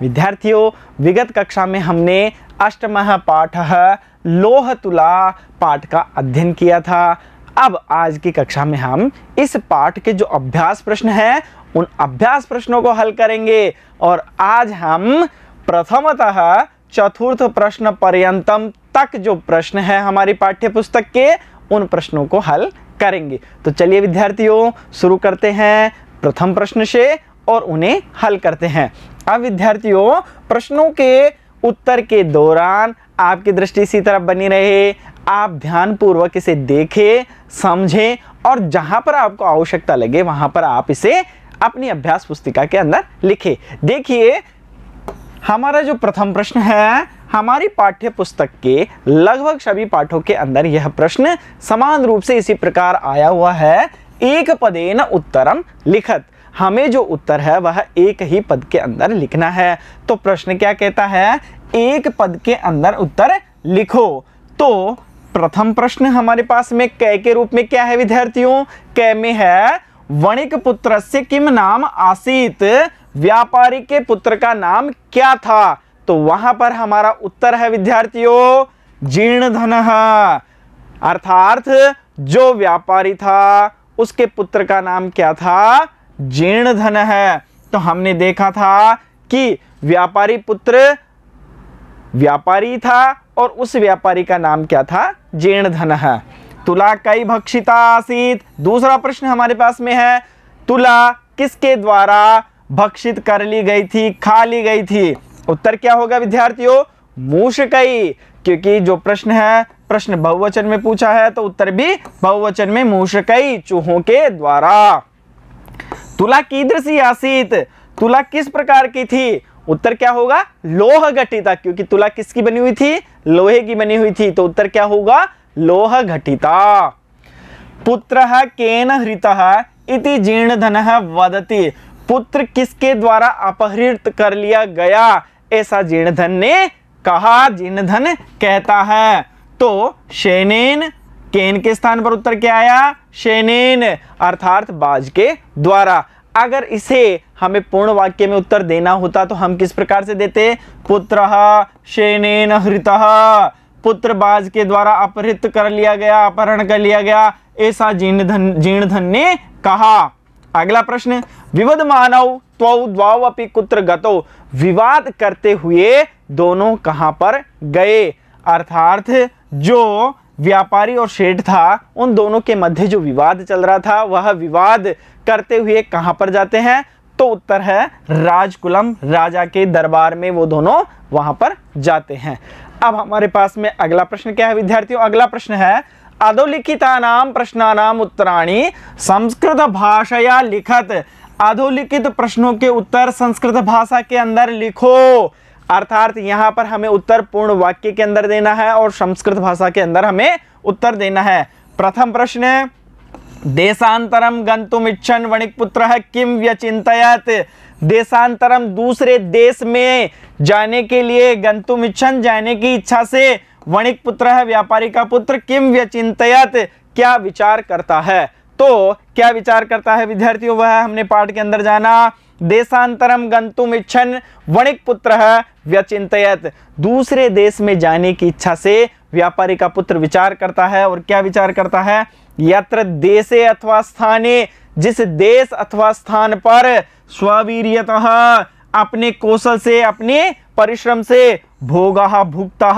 विद्यार्थियों विगत कक्षा में हमने अष्टम पाठ लोह तुला पाठ का अध्ययन किया था अब आज की कक्षा में हम इस पाठ के जो अभ्यास प्रश्न है उन अभ्यास प्रश्नों को हल करेंगे और आज हम प्रथमतः चतुर्थ प्रश्न पर्यंतम तक जो प्रश्न है हमारी पुस्तक के उन प्रश्नों को हल करेंगे तो चलिए विद्यार्थियों शुरू करते हैं प्रथम प्रश्न से और उन्हें हल करते हैं अब विद्यार्थियों प्रश्नों के उत्तर के दौरान आपकी दृष्टि इसी तरफ बनी रहे आप ध्यान पूर्वक इसे देखें समझें और जहां पर आपको आवश्यकता लगे वहां पर आप इसे अपनी अभ्यास पुस्तिका के अंदर लिखें देखिए हमारा जो प्रथम प्रश्न है हमारी पाठ्य पुस्तक के लगभग सभी पाठों के अंदर यह प्रश्न समान रूप से इसी प्रकार आया हुआ है एक पदेन उत्तरम लिखत हमें जो उत्तर है वह एक ही पद के अंदर लिखना है तो प्रश्न क्या कहता है एक पद के अंदर उत्तर लिखो तो प्रथम प्रश्न हमारे पास में कै के रूप में क्या है विद्यार्थियों कै में है वणिक पुत्र से किम नाम आसित व्यापारी के पुत्र का नाम क्या था तो वहां पर हमारा उत्तर है विद्यार्थियों जीर्णधन अर्थात जो व्यापारी था उसके पुत्र का नाम क्या था जीर्ण धन है तो हमने देखा था कि व्यापारी पुत्र व्यापारी था और उस व्यापारी का नाम क्या था जीर्ण धन है तुला कई भक्षिता आसित दूसरा प्रश्न हमारे पास में है तुला किसके द्वारा भक्षित कर ली गई थी खा ली गई थी उत्तर क्या होगा विद्यार्थियों कई क्योंकि जो प्रश्न है प्रश्न बहुवचन में पूछा है तो उत्तर भी बहुवचन में कई चूहों के द्वारा तुला कीदृशी आसित तुला किस प्रकार की थी उत्तर क्या होगा लोह घटिता क्योंकि तुला किसकी बनी हुई थी लोहे की बनी हुई थी तो उत्तर क्या होगा लोह घटिता पुत्र केन हृत इति जीर्ण धन वदती पुत्र किसके द्वारा अपहृत कर लिया गया ऐसा जीर्ण धन ने कहा जीर्ण धन कहता है तो शेनेन केन के स्थान पर उत्तर क्या आया शेनेन अर्थात बाज के द्वारा अगर इसे हमें पूर्ण वाक्य में उत्तर देना होता तो हम किस प्रकार से देते पुत्र शेनेन हृत पुत्र बाज के द्वारा अपहृत कर लिया गया अपहरण कर लिया गया ऐसा जीर्ण धन जीर्ण धन ने कहा अगला प्रश्न विवद मानव त्वौ द्वाव कुत्र गतो विवाद करते हुए दोनों कहां पर गए अर्थार्थ जो व्यापारी और शेठ था उन दोनों के मध्य जो विवाद चल रहा था वह विवाद करते हुए कहाँ पर जाते हैं तो उत्तर है राजकुलम राजा के दरबार में वो दोनों वहां पर जाते हैं अब हमारे पास में अगला प्रश्न क्या है विद्यार्थियों अगला प्रश्न है नाम प्रश्नानाम उत्तराणी संस्कृत भाषया लिखत अधोलिखित प्रश्नों के उत्तर संस्कृत भाषा के अंदर लिखो अर्थात यहाँ पर हमें उत्तर पूर्ण वाक्य के अंदर देना है और संस्कृत भाषा के अंदर हमें उत्तर देना है प्रथम प्रश्न है देशांतरम गंतुम इच्छन वणिक पुत्र है किम व्यचिंतयत देशांतरम दूसरे देश में जाने के लिए गंतुम इच्छन जाने की इच्छा से वणिक पुत्र है व्यापारी का पुत्र किम व्यचिंतयत क्या विचार करता है तो क्या विचार करता है विद्यार्थियों वह हमने पाठ के अंदर जाना देशांतरम गंतुम इच्छन वणिक पुत्र व्यचिंतयत दूसरे देश में जाने की इच्छा से व्यापारी का पुत्र विचार करता है और क्या विचार करता है यत्र देशे अथवा स्थाने जिस देश अथवा स्थान पर स्वीरियत अपने कौशल से अपने परिश्रम से भोगा भुगता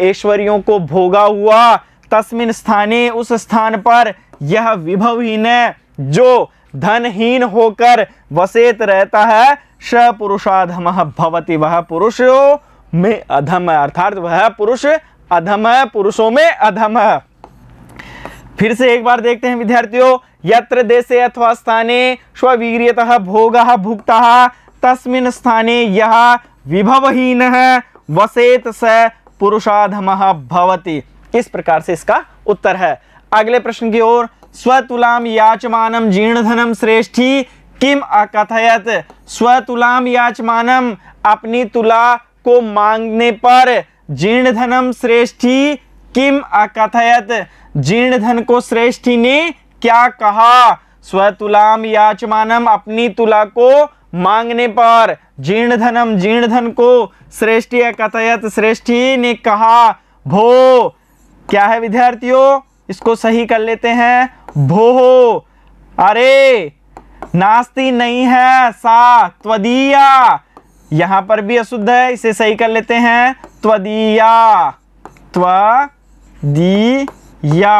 ऐश्वर्यों को भोगा हुआ तस्मिन स्थाने उस स्थान पर यह विभवहीन जो धनहीन होकर वसेत रहता है स पुरुषाधम भवती वह पुरुष में अधम है अर्थात वह पुरुष अधम है पुरुषों में अधम है फिर से एक बार देखते हैं विद्यार्थियों यत्र देशे अथवा स्थाने स्वीरियत भोग भुक्ता तस्मिन स्थाने यह विभवहीन है वसेत स पुरुषाधम भवती इस प्रकार से इसका उत्तर है अगले प्रश्न की ओर स्वतुलाम याचमानम जीर्णधनम श्रेष्ठी किम अकथयत स्वतुलाम याचमानम अपनी तुला को मांगने पर जीर्णधनम श्रेष्ठी किम अकथयत जीर्णधन को श्रेष्ठी ने क्या कहा स्वतुलाम याचमानम अपनी तुला को मांगने पर जीर्णधनम जीर्णधन को श्रेष्ठी अकथयत श्रेष्ठी ने कहा भो क्या है विद्यार्थियों इसको सही कर लेते हैं भो अरे नास्ती नहीं है सा त्वदीया यहां पर भी अशुद्ध है इसे सही कर लेते हैं त्वदीया त्वदीया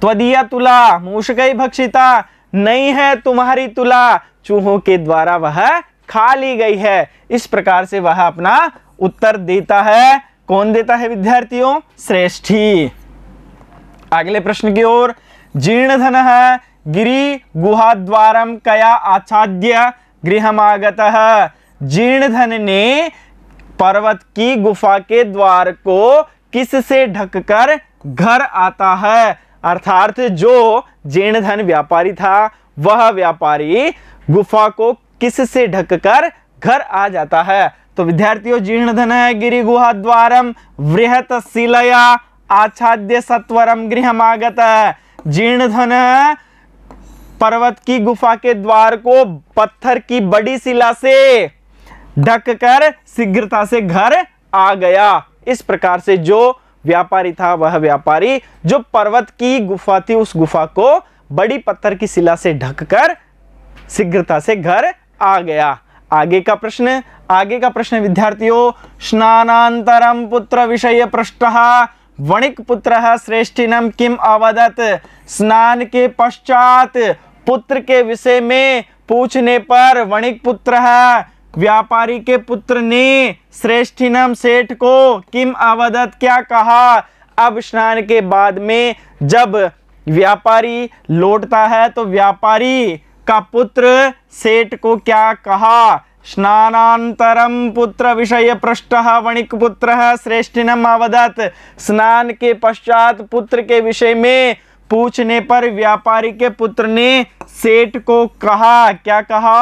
त्वदीया तुला गई भक्षिता नहीं है तुम्हारी तुला चूहों के द्वारा वह खा ली गई है इस प्रकार से वह अपना उत्तर देता है कौन देता है विद्यार्थियों श्रेष्ठी अगले प्रश्न की ओर जीर्णधन गिरी गुहा द्वार कया आच्छाद्य जीर्ण धन ने पर्वत की गुफा के द्वार को किस से ढककर घर आता है अर्थात जो जीर्णधन व्यापारी था वह व्यापारी गुफा को किस से ढककर घर आ जाता है तो विद्यार्थियों जीर्णधन है गुहा द्वार वृहत शिलया आच्छाद्य सत्वरम गृह आगत है जीर्णधन है पर्वत की गुफा के द्वार को पत्थर की बड़ी शिला से ढक कर शीघ्रता से घर आ गया इस प्रकार से जो व्यापारी था वह व्यापारी जो पर्वत की गुफा थी उस गुफा को बड़ी पत्थर की शिला से ढककर शीघ्रता से घर आ गया आगे का प्रश्न आगे का प्रश्न विद्यार्थियों स्नानांतरम पुत्र विषय पृष्ठ वणिक पुत्र श्रेष्ठिनम किम अवदत स्नान के पश्चात पुत्र के विषय में पूछने पर वणिक पुत्र व्यापारी के पुत्र ने श्रेष्ठिनम सेठ को किम अवदत क्या कहा अब स्नान के बाद में जब व्यापारी लौटता है तो व्यापारी का पुत्र सेठ को क्या कहा स्नानांतरम पुत्र विषय पृष्ठ वणिक पुत्र श्रेष्ठिनम अवदत स्नान के पश्चात पुत्र के विषय में पूछने पर व्यापारी के पुत्र ने सेठ को कहा क्या कहा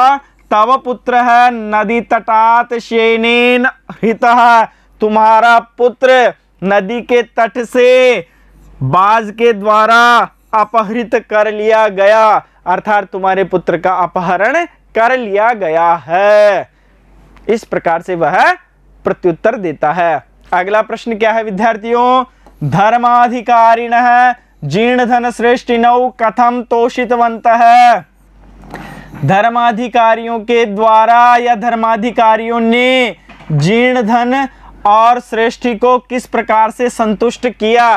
तव पुत्र है नदी तटात शेनेन हित तुम्हारा पुत्र नदी के तट से बाज के द्वारा अपहृत कर लिया गया अर्थात तुम्हारे पुत्र का अपहरण कर लिया गया है इस प्रकार से वह प्रत्युत्तर देता है अगला प्रश्न क्या है विद्यार्थियों है जीर्ण धन श्रेष्ठि नौ कथम तोषितवंत है धर्माधिकारियों के द्वारा या धर्माधिकारियों ने जीर्ण धन और श्रेष्ठि को किस प्रकार से संतुष्ट किया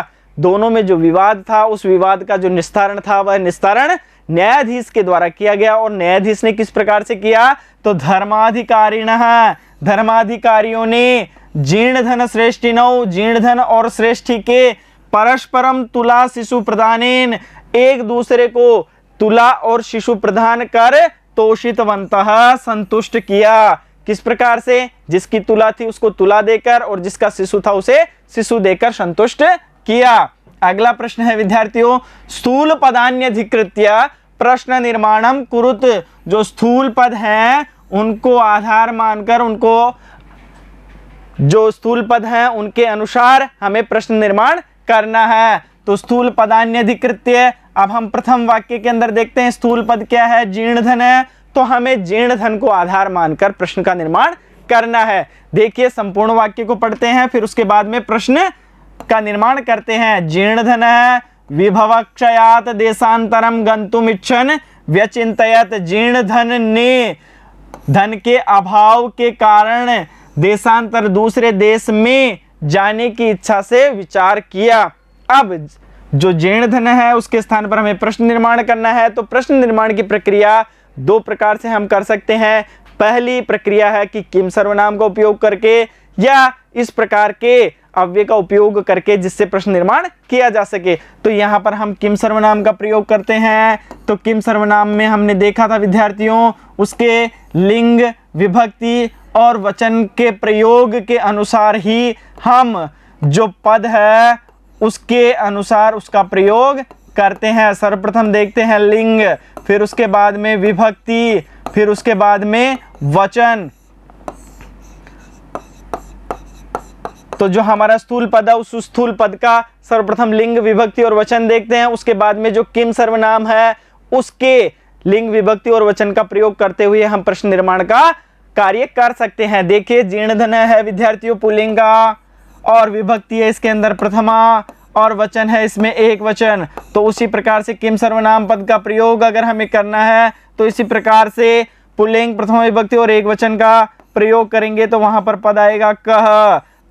दोनों में जो विवाद था उस विवाद का जो निस्तारण था वह निस्तारण न्यायाधीश के द्वारा किया गया और न्यायाधीश ने किस प्रकार से किया तो धर्माधिकारी धर्माधिकारियों ने जीर्ण धन श्रेष्ठी नौ जीर्ण धन और श्रेष्ठी के परस्परम तुला शिशु प्रदान एक दूसरे को तुला और शिशु प्रदान कर तोषितवंत संतुष्ट किया किस प्रकार से जिसकी तुला थी उसको तुला देकर और जिसका शिशु था उसे शिशु देकर संतुष्ट किया अगला प्रश्न है विद्यार्थियों स्थूल पदान्य पदान्यधिकृत्य प्रश्न निर्माणम कुरुत जो स्थूल पद हैं उनको आधार मानकर उनको जो स्थूल पद हैं उनके अनुसार हमें प्रश्न निर्माण करना है तो स्थूल पदान्यधिकृत्य अब हम प्रथम वाक्य के अंदर देखते हैं स्थूल पद क्या है जीर्ण धन है तो हमें जीर्ण धन को आधार मानकर प्रश्न का निर्माण करना है देखिए संपूर्ण वाक्य को पढ़ते हैं फिर उसके बाद में प्रश्न का निर्माण करते हैं जीर्ण धन है विभवक्षयात देशांतरम गंतुमिच्छन व्यचिंतयत जीर्ण धन ने धन के अभाव के कारण देशांतर दूसरे देश में जाने की इच्छा से विचार किया अब जो जीर्ण धन है उसके स्थान पर हमें प्रश्न निर्माण करना है तो प्रश्न निर्माण की प्रक्रिया दो प्रकार से हम कर सकते हैं पहली प्रक्रिया है कि किम सर्वनाम का उपयोग करके या इस प्रकार के अव्यय का उपयोग करके जिससे प्रश्न निर्माण किया जा सके तो यहाँ पर हम किम सर्वनाम का प्रयोग करते हैं तो किम सर्वनाम में हमने देखा था विद्यार्थियों उसके लिंग विभक्ति और वचन के प्रयोग के अनुसार ही हम जो पद है उसके अनुसार उसका प्रयोग करते हैं सर्वप्रथम देखते हैं लिंग फिर उसके बाद में विभक्ति फिर उसके बाद में वचन तो जो हमारा स्थूल पद है उस स्थूल पद का सर्वप्रथम लिंग विभक्ति और वचन देखते हैं उसके बाद में जो किम सर्वनाम है उसके लिंग विभक्ति और वचन का प्रयोग करते हुए हम प्रश्न निर्माण का कार्य कर सकते हैं देखिए जीर्णधन है विद्यार्थियों पुलिंगा और विभक्ति है इसके अंदर प्रथमा और वचन है इसमें एक वचन तो उसी प्रकार से किम सर्वनाम पद का प्रयोग अगर हमें करना है तो इसी प्रकार से पुलिंग प्रथमा विभक्ति और एक वचन का प्रयोग करेंगे तो वहां पर पद आएगा कह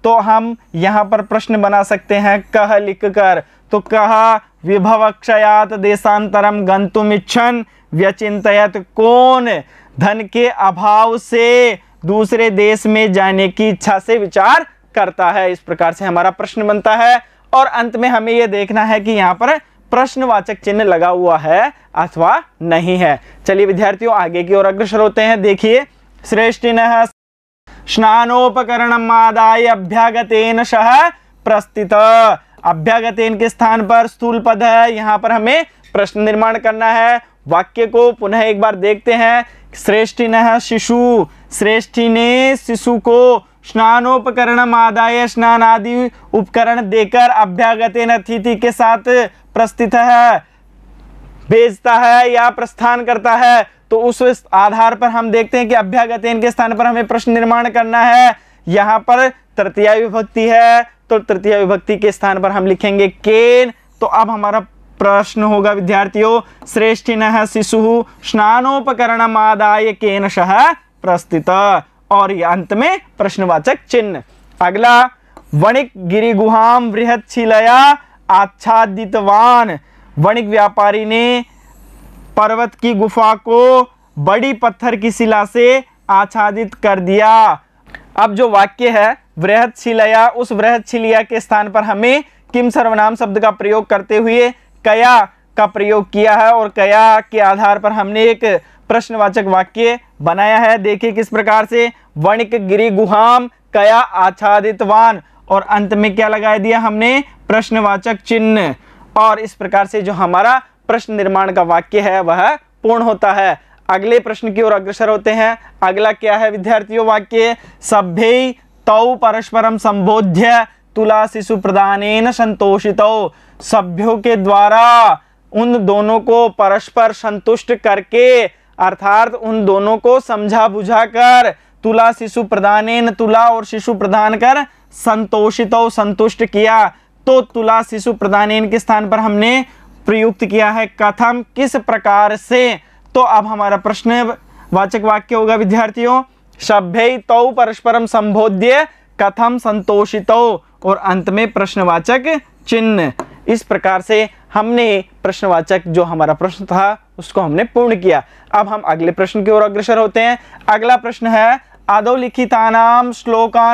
तो हम यहाँ पर प्रश्न बना सकते हैं कह लिख कर तो विभव क्षयात देशांतरम गंतुम इच्छन व्यचिंतयत कौन धन के अभाव से दूसरे देश में जाने की इच्छा से विचार करता है इस प्रकार से हमारा प्रश्न बनता है और अंत में हमें यह देखना है कि यहाँ पर प्रश्नवाचक चिन्ह लगा हुआ है अथवा नहीं है चलिए विद्यार्थियों आगे की ओर अग्रसर होते हैं देखिए श्रेष्ठ स्नानोपकरण आदाय अभ्यागतेन सह प्रस्थित अभ्यागतेन के स्थान पर स्थूल पद है यहाँ पर हमें प्रश्न निर्माण करना है वाक्य को पुनः एक बार देखते हैं श्रेष्ठि न शिशु श्रेष्ठि ने शिशु को स्नानोपकरण आदाय स्नान आदि उपकरण देकर अभ्यागतेन अतिथि के साथ प्रस्थित है भेजता है या प्रस्थान करता है तो उस आधार पर हम देखते हैं कि अभ्यागतेन के स्थान पर हमें प्रश्न निर्माण करना है यहाँ पर तृतीय विभक्ति है तो तृतीय विभक्ति के स्थान पर हम लिखेंगे केन तो अब हमारा प्रश्न होगा विद्यार्थियों न शिशु स्नानोपकरण आदाय केन शह प्रस्थित और अंत में प्रश्नवाचक चिन्ह अगला वणिक गिरी गुहाम बृहद शिलया आच्छादितवान वणिक व्यापारी ने पर्वत की गुफा को बड़ी पत्थर की शिला से आच्छादित कर दिया अब जो वाक्य है वृहद शिलया उस वृहद शिलया के स्थान पर हमें किम सर्वनाम शब्द का प्रयोग करते हुए कया का प्रयोग किया है और कया के आधार पर हमने एक प्रश्नवाचक वाक्य बनाया है देखिए किस प्रकार से वणिक गिरी गुहाम कया आच्छादित वान और अंत में क्या लगा दिया हमने प्रश्नवाचक चिन्ह और इस प्रकार से जो हमारा प्रश्न निर्माण का वाक्य है वह पूर्ण होता है अगले प्रश्न की ओर अग्रसर होते हैं अगला क्या है विद्यार्थियों वाक्य सभ्य तौ परस्परम संबोध्य तुला शिशु प्रदान संतोषित सभ्यों के द्वारा उन दोनों को परस्पर संतुष्ट करके अर्थात उन दोनों को समझा बुझा कर तुला शिशु प्रदान तुला और शिशु प्रदान कर संतोषित संतुष्ट किया तो तुला शिशु प्रदान इनके स्थान पर हमने प्रयुक्त किया है कथम किस प्रकार से तो अब हमारा प्रश्न वाचक वाक्य होगा विद्यार्थियों सभ्य तौ तो परस्परम संबोध्य कथम संतोषित और अंत में प्रश्नवाचक चिन्ह इस प्रकार से हमने प्रश्नवाचक जो हमारा प्रश्न था उसको हमने पूर्ण किया अब हम अगले प्रश्न की ओर अग्रसर होते हैं अगला प्रश्न है आदो लिखिता श्लोका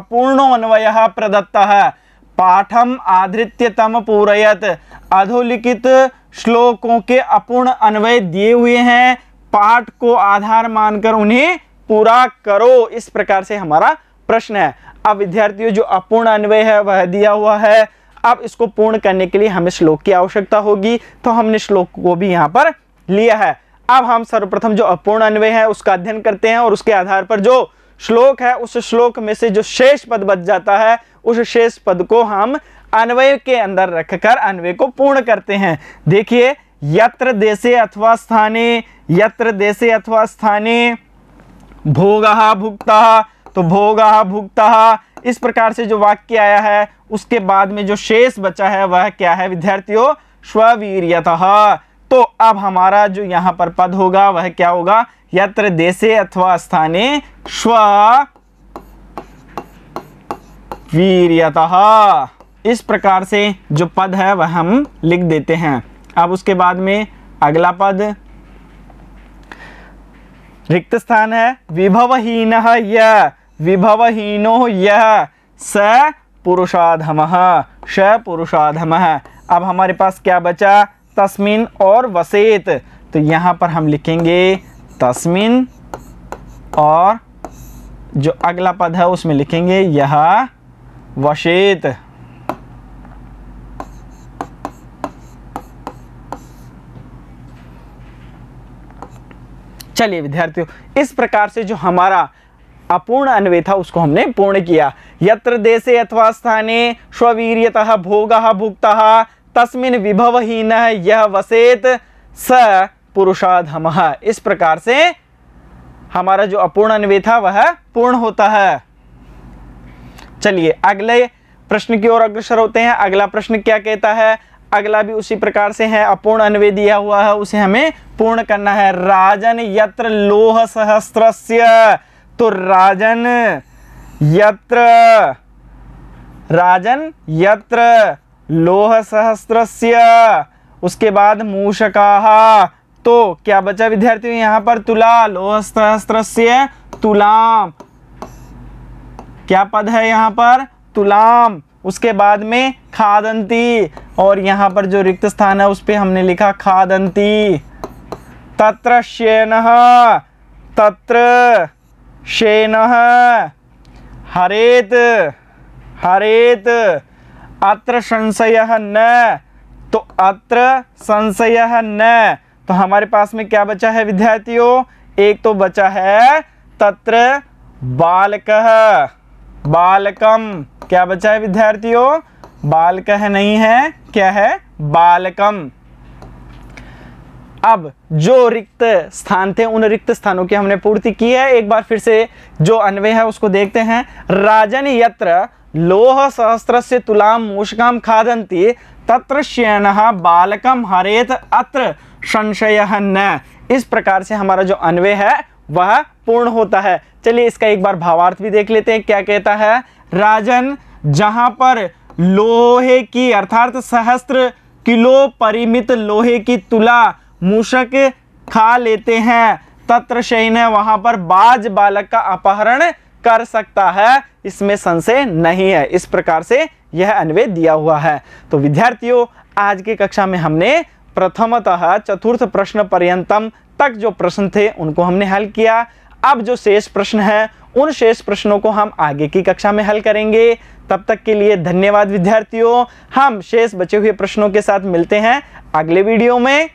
अपूर्णो अन्वय प्रदत्ता है पाठम आधृत्य तम पूरयत अधोलिखित श्लोकों के अपूर्ण अन्वय दिए हुए हैं पाठ को आधार मानकर उन्हें पूरा करो इस प्रकार से हमारा प्रश्न है अब विद्यार्थियों जो अपूर्ण अन्वय है वह दिया हुआ है अब इसको पूर्ण करने के लिए हमें श्लोक की आवश्यकता होगी तो हमने श्लोक को भी यहाँ पर लिया है अब हम सर्वप्रथम जो अपूर्ण अन्वय है उसका अध्ययन करते हैं और उसके आधार पर जो श्लोक है उस श्लोक में से जो शेष पद बच जाता है उस शेष पद को हम अन्वय के अंदर रखकर अन्वय को पूर्ण करते हैं देखिए यत्र देशे अथवा स्थाने यत्र देशे अथवा स्थाने भोग भुगता तो भोग भुगता इस प्रकार से जो वाक्य आया है उसके बाद में जो शेष बचा है वह क्या है विद्यार्थियों स्ववीरतः तो अब हमारा जो यहां पर पद होगा वह क्या होगा यत्र देशे अथवा स्थाने स्व वीरियतः इस प्रकार से जो पद है वह हम लिख देते हैं अब उसके बाद में अगला पद रिक्त स्थान है विभवहीन यह विभवहीनो यह स पुरुषाधम स पुरुषाधम अब हमारे पास क्या बचा तस्मिन और वसेत तो यहाँ पर हम लिखेंगे तस्मिन और जो अगला पद है उसमें लिखेंगे यह वशेत चलिए विद्यार्थियों इस प्रकार से जो हमारा अपूर्ण अन्वय था उसको हमने पूर्ण किया यत्र देशे अथवा स्थाने स्वीरियत भोग भुक्ता तस्मिन विभवहीन यह वसेत स पुरुषाधम इस प्रकार से हमारा जो अपूर्ण अन्वय था वह पूर्ण होता है चलिए अगले प्रश्न की ओर अग्रसर होते हैं अगला प्रश्न क्या कहता है अगला भी उसी प्रकार से है अपूर्ण अन्वय दिया हुआ है उसे हमें पूर्ण करना है राजन यत्र लोह सहस्त्र तो राजन यत्र राजन यत्र लोह सहस्त्र उसके बाद मूषका तो क्या बचा विद्यार्थियों यहां पर तुला लोह सहस्त्र तुलाम क्या पद है यहाँ पर तुलाम उसके बाद में खादंती और यहाँ पर जो रिक्त स्थान है उस पर हमने लिखा खादंती तत्र शेन तत्र शेन हरेत हरेत अत्र संशय न तो अत्र संशय न तो हमारे पास में क्या बचा है विद्यार्थियों एक तो बचा है तत्र बालक बालकम क्या बचा है विद्यार्थियों बालक है नहीं है क्या है बालकम अब जो रिक्त स्थान थे उन रिक्त स्थानों की हमने पूर्ति की है एक बार फिर से जो अन्वय है उसको देखते हैं राजन यत्र लोह सहस्त्र से तुलाम मूषकाम खादंती तत्र श्यन बालकम हरेत अत्र संशय न इस प्रकार से हमारा जो अन्वय है वह पूर्ण होता है चलिए इसका एक बार भावार्थ भी देख लेते हैं क्या कहता है राजन जहां पर लोहे की अर्थात सहस्त्र किलो परिमित लोहे की तुला मूषक खा लेते हैं तत्र शयन वहां पर बाज बालक का अपहरण कर सकता है इसमें संशय नहीं है इस प्रकार से यह अन्वय दिया हुआ है तो विद्यार्थियों आज की कक्षा में हमने प्रथमतः चतुर्थ प्रश्न पर्यंतम तक जो प्रश्न थे उनको हमने हल किया अब जो शेष प्रश्न है उन शेष प्रश्नों को हम आगे की कक्षा में हल करेंगे तब तक के लिए धन्यवाद विद्यार्थियों हम शेष बचे हुए प्रश्नों के साथ मिलते हैं अगले वीडियो में